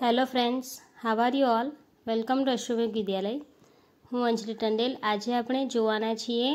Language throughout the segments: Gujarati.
hello friends how are you all welcome to Ashwabheg Vidyalaya હું અંજલી ટંડેલ આજે આપણે જોવાના છીએ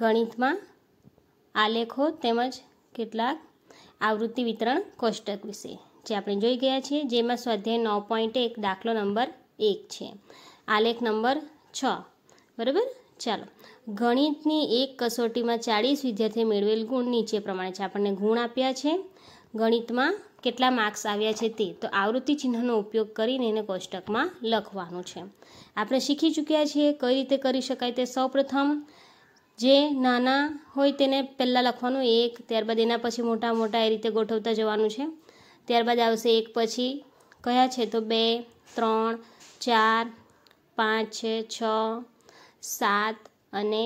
ગણિતમાં આલેખો તેમજ કેટલાક આવૃત્તિ વિતરણ કોષ્ટક વિશે જે આપણે જોઈ ગયા છીએ જેમાં સ્વાધ્યાય નવ પોઈન્ટ એક દાખલો નંબર એક છે આલેખ નંબર છ બરાબર ચાલો ગણિતની એક કસોટીમાં ચાળીસ વિદ્યાર્થીએ મેળવેલ ગુણ નીચે પ્રમાણે છે આપણને ગુણ આપ્યા છે ગણિતમાં કેટલા માર્ક્સ આવ્યા છે તે તો આવૃત્તિ ચિહ્નનો ઉપયોગ કરીને એને કોષ્ટકમાં લખવાનું છે આપણે શીખી ચૂક્યા છીએ કઈ રીતે કરી શકાય તે સૌપ્રથમ જે નાના હોય તેને પહેલાં લખવાનું એક ત્યારબાદ એના પછી મોટા મોટા એ રીતે ગોઠવતા જવાનું છે ત્યારબાદ આવશે એક પછી કયા છે તો બે ત્રણ ચાર પાંચ છ સાત અને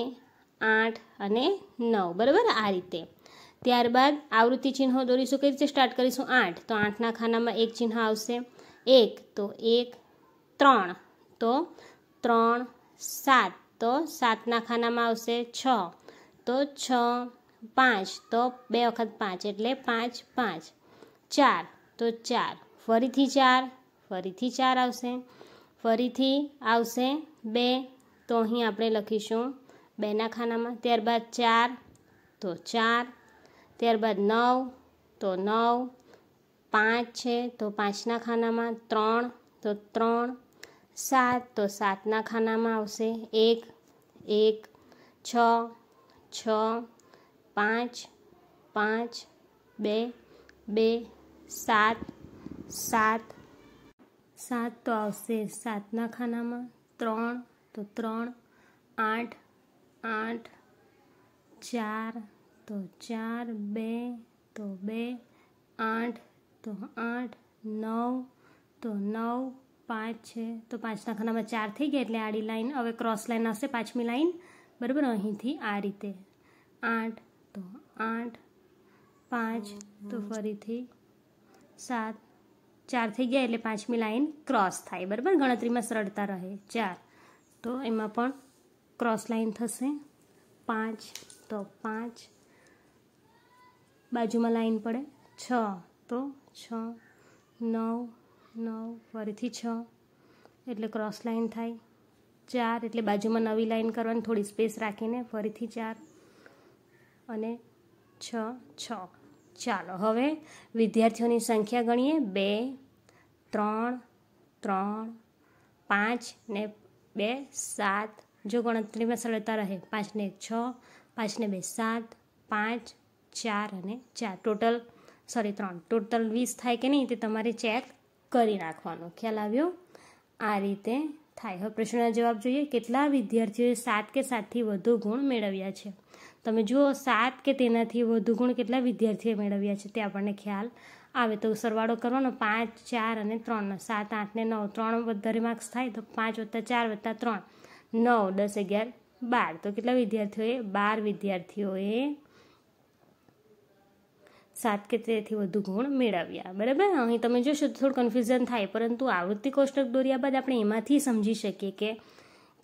આઠ અને નવ બરાબર આ રીતે ત્યારબાદ આવૃત્તિ चिन्हો દોરીશું કરી છે સ્ટાર્ટ કરીશું 8 તો 8 ના ખાનામાં એક चिन्ह આવશે એક તો 1 3 તો 3 7 તો 7 ના ખાનામાં આવશે 6 તો 6 5 તો બે વખત 5 એટલે 5 5 4 તો 4 ફરીથી 4 ફરીથી 4 આવશે ફરીથી આવશે 2 તો અહીં આપણે લખીશું 2 ના ખાનામાં ત્યારબાદ 4 તો 4 ત્યારબાદ 9 તો 9 5 6 તો 5 ના ખાનામાં 3 તો 3 7 તો 7 ના ખાનામાં આવશે 1 1 6 6 5 5 2 2 7 7 7 તો આવશે 7 ના ખાનામાં 3 તો 3 8 8 4 તો ચાર બે તો બે આઠ તો આઠ નવ તો નવ પાંચ છે તો પાંચના ખાનામાં ચાર થઈ ગયા એટલે આડી લાઈન હવે ક્રોસ લાઈન હશે પાંચમી લાઈન બરાબર અહીંથી આ રીતે આઠ તો આઠ પાંચ તો ફરીથી સાત ચાર થઈ ગયા એટલે પાંચમી લાઈન ક્રોસ થાય બરાબર ગણતરીમાં સરળતા રહે ચાર તો એમાં પણ ક્રોસ લાઈન થશે પાંચ તો પાંચ બાજુમાં લાઈન પડે છ તો છ નવ નવ ફરીથી છ એટલે ક્રોસ લાઈન થાય ચાર એટલે બાજુમાં નવી લાઈન કરવાની થોડી સ્પેસ રાખીને ફરીથી ચાર અને છ છ ચાલો હવે વિદ્યાર્થીઓની સંખ્યા ગણીએ બે ત્રણ ત્રણ પાંચ ને બે સાત જો ગણતરીમાં સરળતા રહે પાંચને છ પાંચને બે સાત પાંચ ચાર અને ચાર ટોટલ સોરી ત્રણ ટોટલ વીસ થાય કે નહીં તે તમારે ચેક કરી નાખવાનો ખ્યાલ આવ્યો આ રીતે થાય હવે પ્રશ્નના જવાબ જોઈએ કેટલા વિદ્યાર્થીઓએ સાત કે સાતથી વધુ ગુણ મેળવ્યા છે તમે જુઓ સાત કે તેનાથી વધુ ગુણ કેટલા વિદ્યાર્થીઓએ મેળવ્યા છે તે આપણને ખ્યાલ આવે તો સરવાળો કરવાનો પાંચ ચાર અને ત્રણ સાત આઠ ને નવ ત્રણ વધારે માર્ક્સ થાય તો પાંચ વત્તા ચાર વત્તા ત્રણ નવ દસ અગિયાર બાર તો કેટલા વિદ્યાર્થીઓએ બાર વિદ્યાર્થીઓએ સાત કે તેથી વધુ ગુણ મેળવ્યા બરાબર અહીં તમે જોશો થોડું કન્ફ્યુઝન થાય પરંતુ આવૃત્તિ કોષ્ટક દોર્યા બાદ આપણે એમાંથી સમજી શકીએ કે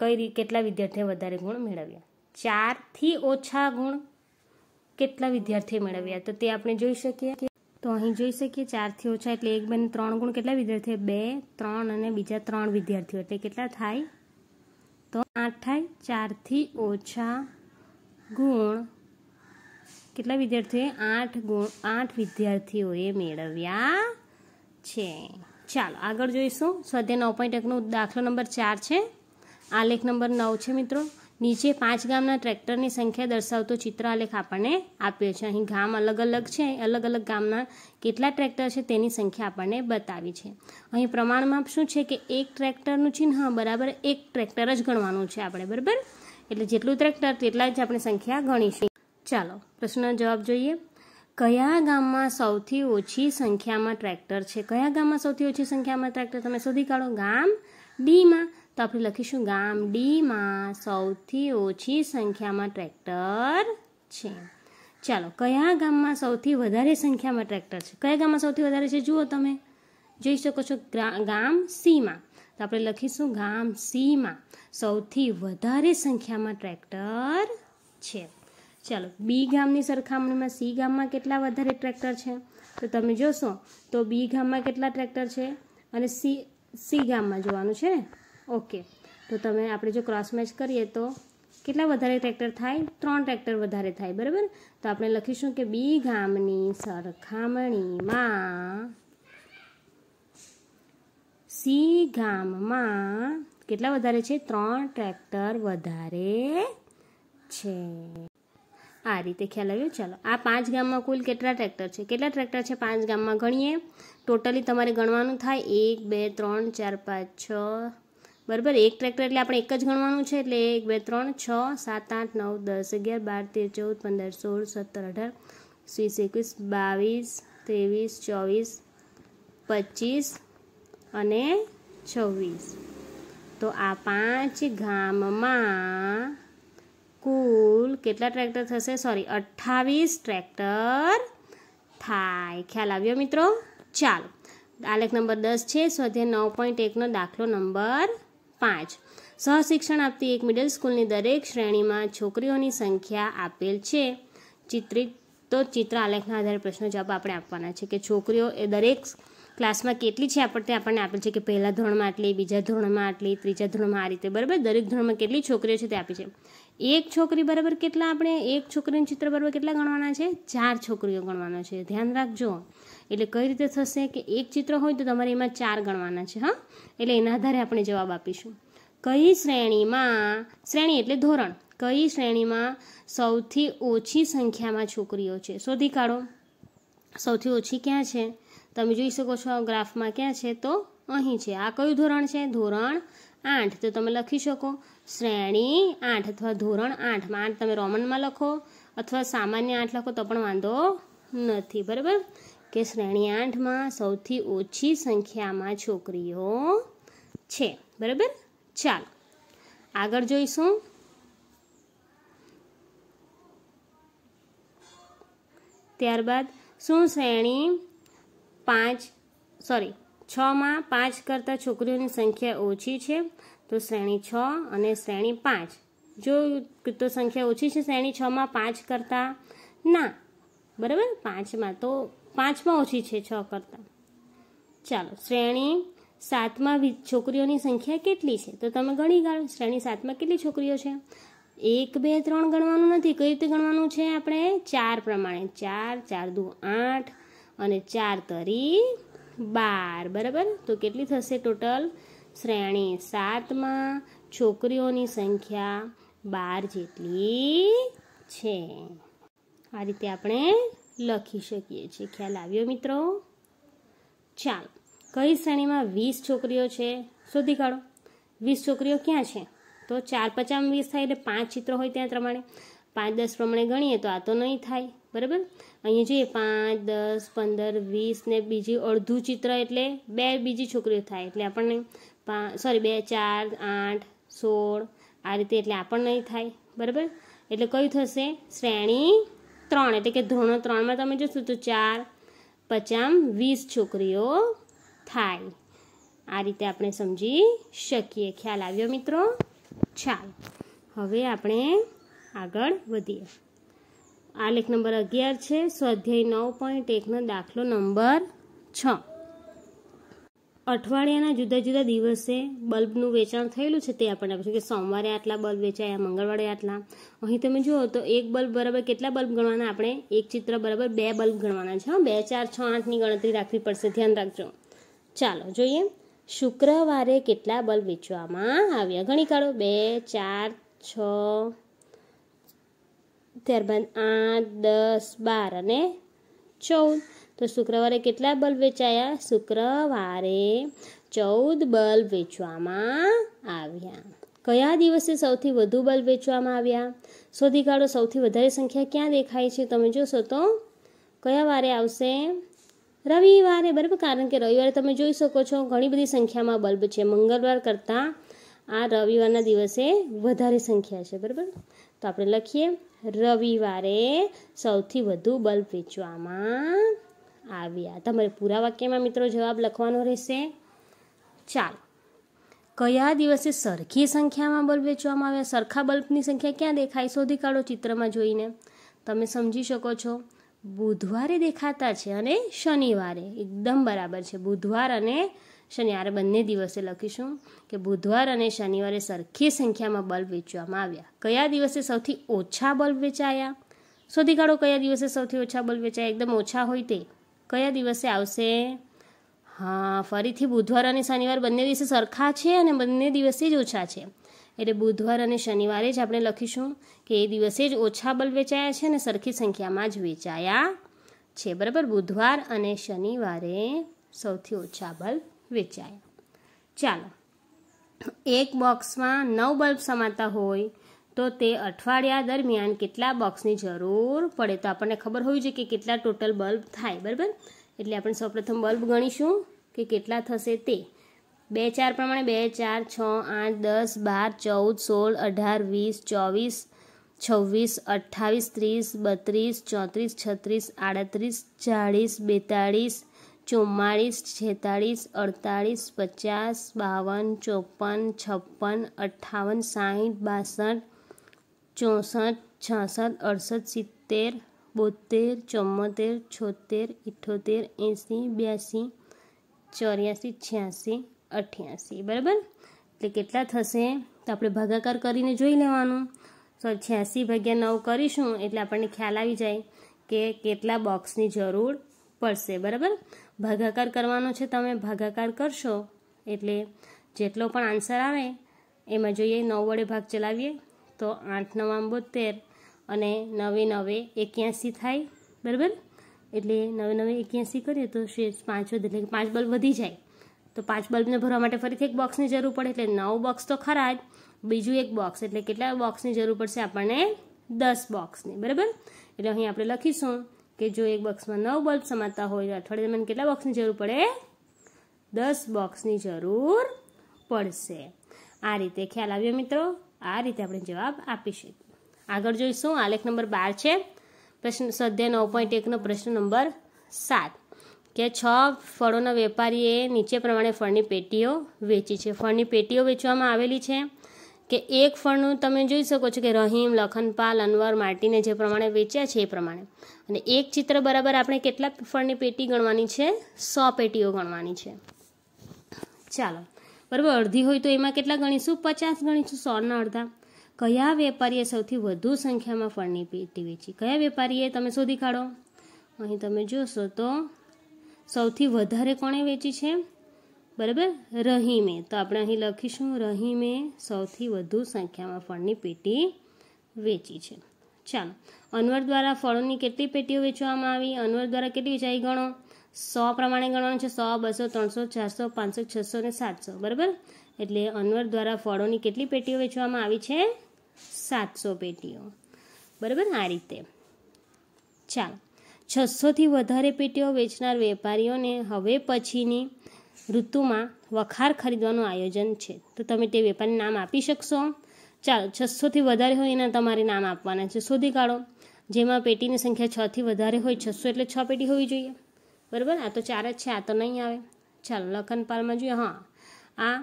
કઈ રીતે કેટલા વિદ્યાર્થીએ વધારે ગુણ મેળવ્યા ચારથી ઓછા ગુણ કેટલા વિદ્યાર્થીએ મેળવ્યા તો તે આપણે જોઈ શકીએ તો અહીં જોઈ શકીએ ચારથી ઓછા એટલે એક બે ત્રણ ગુણ કેટલા વિદ્યાર્થીઓ બે ત્રણ અને બીજા ત્રણ વિદ્યાર્થીઓ એટલે કેટલા થાય તો આઠ થાય ચારથી ઓછા ગુણ કેટલા વિદ્યાર્થીઓએ આઠ ગુણ આઠ વિદ્યાર્થીઓએ મેળવ્યા છે ચાલો આગળ જોઈશું સ્વાધ્યાય નવ પોઈન્ટ એકનો દાખલો નંબર ચાર છે આલેખ નંબર નવ છે મિત્રો નીચે પાંચ ગામના ટ્રેક્ટરની સંખ્યા દર્શાવતો ચિત્ર આલેખ આપણને આપ્યો છે અહીં ગામ અલગ અલગ છે અલગ અલગ ગામના કેટલા ટ્રેક્ટર છે તેની સંખ્યા આપણને બતાવી છે અહીં પ્રમાણમાં શું છે કે એક ટ્રેક્ટરનું ચિહ્ન બરાબર એક ટ્રેક્ટર જ ગણવાનું છે આપણે બરાબર એટલે જેટલું ટ્રેક્ટર તેટલા જ આપણે સંખ્યા ગણીશું ચાલો પ્રશ્નનો જવાબ જોઈએ કયા ગામમાં સૌથી ઓછી સંખ્યામાં ટ્રેક્ટર છે કયા ગામમાં સૌથી ઓછી સંખ્યામાં ટ્રેક્ટર તમે શોધી કાઢો ગામ ડીમાં તો આપણે લખીશું ગામ ડીમાં સૌથી ઓછી સંખ્યામાં ટ્રેક્ટર છે ચાલો કયા ગામમાં સૌથી વધારે સંખ્યામાં ટ્રેક્ટર છે કયા ગામમાં સૌથી વધારે છે જુઓ તમે જોઈ શકો છો ગામ સીમાં તો આપણે લખીશું ગામ સીમાં સૌથી વધારે સંખ્યામાં ટ્રેક્ટર છે ચાલો બી ગામની સરખામણીમાં સી ગામમાં કેટલા વધારે ટ્રેક્ટર છે તો તમે જોશો તો બી ગામમાં કેટલા ટ્રેક્ટર છે અને સી સી ગામમાં જોવાનું છે ને ઓકે તો તમે આપણે જો ક્રોસ મેચ કરીએ તો કેટલા વધારે ટ્રેક્ટર થાય ત્રણ ટ્રેક્ટર વધારે થાય બરાબર તો આપણે લખીશું કે બી ગામની સરખામણીમાં સી ગામમાં કેટલા વધારે છે ત્રણ ટ્રેક્ટર વધારે છે આ રીતે ખ્યાલ આવ્યો ચાલો આ પાંચ ગામમાં કુલ કેટલા ટ્રેક્ટર છે કેટલા ટ્રેક્ટર છે પાંચ ગામમાં ગણીએ ટોટલી તમારે ગણવાનું થાય એક બે ત્રણ ચાર પાંચ છ બરાબર એક ટ્રેક્ટર એટલે આપણે એક જ ગણવાનું છે એટલે એક બે ત્રણ છ સાત આઠ નવ દસ અગિયાર બાર તેર ચૌદ પંદર સોળ સત્તર અઢાર વીસ એકવીસ બાવીસ ત્રેવીસ ચોવીસ પચીસ અને છવ્વીસ તો આ પાંચ ગામમાં કુલ કેટલા ટ્રેક્ટર થશે સોરી અઠ્ઠાવીસ ટ્રેક્ટર થાય ખ્યાલ આવ્યો મિત્રો ચાલો આલેખ નંબર દસ છે સ્વાધ્યાય નવ પોઈન્ટ એકનો દાખલો નંબર પાંચ સહશિક્ષણ આપતી એક મિડલ સ્કૂલની દરેક શ્રેણીમાં છોકરીઓની સંખ્યા આપેલ છે ચિત્રિત તો ચિત્ર આલેખના આધારે પ્રશ્નો જવાબ આપણે આપવાના છે કે છોકરીઓ એ દરેક ક્લાસમાં કેટલી છે આપણને આપણને આપેલ છે કે પહેલા ધોરણમાં આટલી બીજા ધોરણમાં આટલી ત્રીજા ધોરણમાં આ રીતે બરાબર દરેક ધોરણમાં કેટલી છોકરીઓ છે તે આપી છે એક છોકરી બરાબર કેટલા આપણે એક છોકરીનું ચિત્ર બરાબર કેટલા ગણવાના છે ચાર છોકરીઓ ગણવાના છે ધ્યાન રાખજો એટલે કઈ રીતે થશે કે એક ચિત્ર હોય તો તમારે એમાં ચાર ગણવાના છે હા એટલે એના આધારે આપણે જવાબ આપીશું કઈ શ્રેણીમાં શ્રેણી એટલે ધોરણ કઈ શ્રેણીમાં સૌથી ઓછી સંખ્યામાં છોકરીઓ છે શોધી કાઢો સૌથી ઓછી ક્યાં છે તમે જોઈ શકો છો ગ્રાફમાં ક્યાં છે તો અહીં છે આ કયું ધોરણ છે ધોરણ આઠ તો તમે લખી શકો શ્રેણી આઠ અથવા ધોરણ આઠમાં આઠ તમે રોમનમાં લખો અથવા સામાન્ય આઠ લખો તો પણ વાંધો નથી બરાબર કે શ્રેણી આઠમાં સૌથી ઓછી સંખ્યામાં છોકરીઓ છે બરાબર ચાલો આગળ જોઈશું ત્યારબાદ શું શ્રેણી પાંચ સોરી છમાં પાંચ કરતાં છોકરીઓની સંખ્યા ઓછી છે તો શ્રેણી છ અને શ્રેણી પાંચ જો તો સંખ્યા ઓછી છે શ્રેણી છમાં પાંચ કરતાં ના બરાબર પાંચમાં તો પાંચમાં ઓછી છે છ કરતાં ચાલો શ્રેણી સાતમાં છોકરીઓની સંખ્યા કેટલી છે તો તમે ગણી કાઢો શ્રેણી સાતમાં કેટલી છોકરીઓ છે એક બે ત્રણ ગણવાનું નથી કઈ રીતે ગણવાનું છે આપણે ચાર પ્રમાણે ચાર ચાર દુ આઠ અને ચાર તરી બાર બરાબર તો કેટલી થશે ટોટલ શ્રેણી સાતમાં છોકરીઓની સંખ્યા બાર જેટલી છે આ રીતે આપણે લખી શકીએ છીએ ખ્યાલ આવ્યો મિત્રો ચાલો કઈ શ્રેણીમાં વીસ છોકરીઓ છે શોધી કાઢો વીસ છોકરીઓ ક્યાં છે તો ચાર પચામાં વીસ થાય એટલે પાંચ ચિત્રો હોય ત્યાં પ્રમાણે પાંચ દસ પ્રમાણે ગણીએ તો આ તો નહીં થાય બરાબર અહીંયા જોઈએ પાંચ દસ પંદર વીસ ને બીજી અડધું ચિત્ર એટલે બે બીજી છોકરીઓ થાય એટલે આપણને સોરી બે ચાર આઠ સોળ આ રીતે એટલે આપણને થાય બરાબર એટલે કયું થશે શ્રેણી ત્રણ એટલે કે ધોરણ ત્રણમાં તમે જોશો તો ચાર પચામ વીસ છોકરીઓ થાય આ રીતે આપણે સમજી શકીએ ખ્યાલ આવ્યો મિત્રો ચાલ હવે આપણે આગળ વધીએ આ લેખ નંબર અગિયાર છે સ્વાધ્યાય નવ પોઈન્ટ એકનો દાખલો નંબર છ અઠવાડિયાના જુદા જુદા દિવસે બલ્બનું વેચાણ થયેલું છે તે આપણને આપ્યું છે કે સોમવારે આટલા બલ્બ વેચાયા મંગળવારે આટલા અહીં તમે જુઓ તો એક બલ્બ બરાબર કેટલા બલ્બ ગણવાના આપણે એક ચિત્ર બરાબર બે બલ્બ ગણવાના છે બે ચાર છ આઠની ગણતરી રાખવી પડશે ધ્યાન રાખજો ચાલો જોઈએ શુક્રવારે કેટલા બલ્બ વેચવામાં આવ્યા ગણી કાઢો બે ચાર છ ત્યારબાદ આઠ દસ બાર અને ચૌદ તો શુક્રવારે કેટલા બલ્બ વેચાયા શુક્રવારે ચૌદ બલ્બ વેચવામાં આવ્યા કયા દિવસે સૌથી વધુ બલ્બ વેચવામાં આવ્યા શોધી કાઢો સૌથી વધારે સંખ્યા ક્યાં દેખાય છે તમે જોશો તો કયા વારે આવશે રવિવારે બરાબર કારણ કે રવિવારે તમે જોઈ શકો છો ઘણી બધી સંખ્યામાં બલ્બ છે મંગળવાર કરતાં આ રવિવારના દિવસે વધારે સંખ્યા છે બરાબર તો આપણે લખીએ રવિવારે સૌથી વધુ બલ્બ વેચવામાં આવ્યા તમારે પૂરા વાક્યમાં મિત્રો જવાબ લખવાનો રહેશે ચાલો કયા દિવસે સરખી સંખ્યામાં બલ્બ વેચવામાં આવ્યા સરખા બલ્બની સંખ્યા ક્યાં દેખાય શોધી કાઢો ચિત્રમાં જોઈને તમે સમજી શકો છો બુધવારે દેખાતા છે અને શનિવારે એકદમ બરાબર છે બુધવાર અને શનિવારે બંને દિવસે લખીશું કે બુધવાર અને શનિવારે સરખી સંખ્યામાં બલ્બ વેચવામાં આવ્યા કયા દિવસે સૌથી ઓછા બલ્બ વેચાયા શોધી કાઢો કયા દિવસે સૌથી ઓછા બલ્બ વેચાયા એકદમ ઓછા હોય તે કયા દિવસે આવશે હા ફરીથી બુધવાર અને શનિવાર બંને દિવસે સરખા છે અને બંને દિવસે જ ઓછા છે એટલે બુધવાર અને શનિવારે જ આપણે લખીશું કે એ દિવસે જ ઓછા બલ્બ વેચાયા છે અને સરખી સંખ્યામાં જ વેચાયા છે બરાબર બુધવાર અને શનિવારે સૌથી ઓછા બલ્બ વેચાયા ચાલો એક બોક્સમાં નવ બલ્બ સમાતા હોય તો તે અઠવાડિયા દરમિયાન કેટલા બોક્સની જરૂર પડે તો આપણને ખબર હોવી જોઈએ કે કેટલા ટોટલ બલ્બ થાય બરાબર એટલે આપણે સૌપ્રથમ બલ્બ ગણીશું કે કેટલા થશે તે બે ચાર પ્રમાણે બે ચાર છ આઠ દસ બાર ચૌદ સોળ અઢાર વીસ ચોવીસ છવ્વીસ અઠ્ઠાવીસ ત્રીસ બત્રીસ ચોત્રીસ છત્રીસ આડત્રીસ ચાળીસ બેતાળીસ ચુમ્માળીસ છેતાળીસ અડતાળીસ પચાસ બાવન ચોપન છપ્પન અઠ્ઠાવન સાહીઠ બાસઠ ચોસઠ છાસઠ અડસઠ સિત્તેર બોતેર ચુમ્મોતેર છોતેર ઇઠ્ઠોતેર એંસી બ્યાસી ચોર્યાસી છ્યાસી અઠ્યાસી બરાબર એટલે કેટલા થશે તો આપણે ભાગાકાર કરીને જોઈ લેવાનું સો છ્યાસી ભાગ્યા નવ કરીશું એટલે આપણને ખ્યાલ આવી જાય કે કેટલા બોક્સની જરૂર પડશે બરાબર ભાગાકાર કરવાનો છે તમે ભાગાકાર કરશો એટલે જેટલો પણ આન્સર આવે એમાં જોઈએ નવ વડે ભાગ ચલાવીએ તો આઠ નવામ બોતેર અને નવે નવે એક્યાસી થાય બરાબર એટલે નવે નવે એક્યાસી કરીએ તો શેષ પાંચ વધે એટલે પાંચ બલ્બ વધી જાય તો પાંચ બલ્બને ભરવા માટે ફરીથી એક બોક્સની જરૂર પડે એટલે નવ બોક્સ તો ખરા જ બીજું એક બોક્સ એટલે કેટલા બોક્સની જરૂર પડશે આપણને દસ બોક્સની બરાબર એટલે અહીં આપણે લખીશું કે જો એક બોક્સમાં નવ બલ્બ સમાતા હોય તો અઠવાડિયે દરમિયાન કેટલા બોક્સની જરૂર પડે દસ બોક્સની જરૂર પડશે આ રીતે ખ્યાલ આવ્યો મિત્રો આ રીતે આપણે જવાબ આપીશું આગળ જોઈશું આલેખ નંબર બાર છે પ્રશ્ન સ્વાધ્યાય નવ પોઈન્ટ એકનો પ્રશ્ન નંબર સાત કે છ ફળોના વેપારીએ નીચે પ્રમાણે ફળની પેટીઓ વેચી છે ફળની પેટીઓ વેચવામાં આવેલી છે કે એક ફળનું તમે જોઈ શકો છો કે રહીમ લખનપાલ અનવર માર્ટીને જે પ્રમાણે વેચ્યા છે એ પ્રમાણે અને એક ચિત્ર બરાબર આપણે કેટલા ફળની પેટી ગણવાની છે સો પેટીઓ ગણવાની છે ચાલો બરાબર અડધી હોય તો એમાં કેટલા ગણીશું પચાસ ગણીશું સોના અડધા કયા વેપારીએ સૌથી વધુ સંખ્યામાં ફળની પેટી વેચી કયા વેપારીએ તમે શોધી કાઢો અહીં તમે જોશો તો સૌથી વધારે કોણે વેચી છે બરાબર રહીમે તો આપણે અહીં લખીશું રહીમે સૌથી વધુ સંખ્યામાં ફળની પેટી વેચી છે ચાલો અનવર દ્વારા ફળોની કેટલી પેટીઓ વેચવામાં આવી અનવર દ્વારા કેટલી વેચાઈ ગણો સો પ્રમાણે ગણવાનું છે સો બસો ત્રણસો ચારસો પાંચસો છસો ને સાતસો બરાબર એટલે અનવર દ્વારા ફળોની કેટલી પેટીઓ વેચવામાં આવી છે સાતસો પેટીઓ બરાબર આ રીતે ચાલો છસોથી વધારે પેટીઓ વેચનાર વેપારીઓને હવે પછીની ઋતુમાં વખાર ખરીદવાનું આયોજન છે તો તમે તે વેપારને નામ આપી શકશો ચાલો છસોથી વધારે હોય એના તમારે નામ આપવાના છે શોધી કાઢો જેમાં પેટીની સંખ્યા છથી વધારે હોય છસો એટલે છ પેટી હોવી જોઈએ બરાબર આ તો ચાર જ છે આ તો નહીં આવે ચાલો લખનપાલમાં જોઈએ હા આ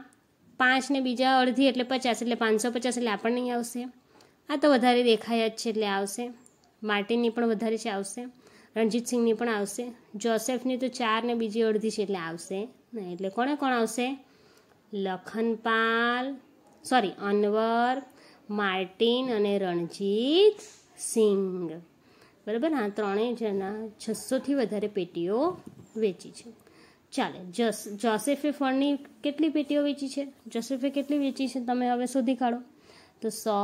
પાંચ ને બીજા અડધી એટલે પચાસ એટલે પાંચસો પચાસ એટલે આપણને નહીં આવશે આ તો વધારે દેખાય જ છે એટલે આવશે માર્ટિનની પણ વધારે છે આવશે રણજીતસિંહની પણ આવશે જોસેફની તો ચાર ને બીજી અડધી છે એટલે આવશે એટલે કોણે કોણ આવશે લખનપાલ સોરી અનવર માર્ટિન અને રણજીત સિંઘ બરાબર આ ત્રણેય જણા છસોથી વધારે પેટીઓ વેચી છે ચાલે જસ જોસેફે ફળની કેટલી પેટીઓ વેચી છે જોસેફે કેટલી વેચી છે તમે હવે શોધી કાઢો તો સો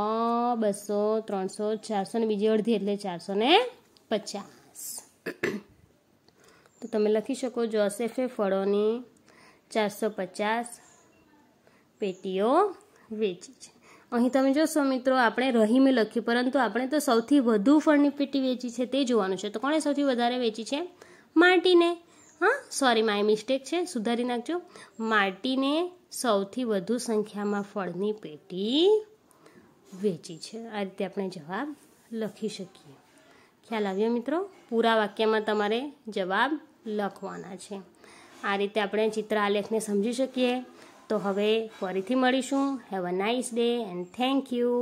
બસો ત્રણસો ચારસો ને બીજી અડધી એટલે ચારસો ને પચાસ તો તમે લખી શકો જોસેફે ફળોની ચારસો પચાસ પેટીઓ વેચી છે અહીં તમે જોશો મિત્રો આપણે રહીમે લખ્યું પરંતુ આપણે તો સૌથી વધુ ફળની પેટી વેચી છે તે જોવાનું છે તો કોણે સૌથી વધારે વેચી છે માટીને હા સોરી માય મિસ્ટેક છે સુધારી નાખજો માટીને સૌથી વધુ સંખ્યામાં ફળની પેટી વેચી છે આ રીતે આપણે જવાબ લખી શકીએ ખ્યાલ આવ્યો મિત્રો પૂરા વાક્યમાં તમારે જવાબ લખવાના છે આ રીતે આપણે ચિત્ર આલેખને સમજી શકીએ તો હવે ફરીથી મળીશું have a nice day and thank you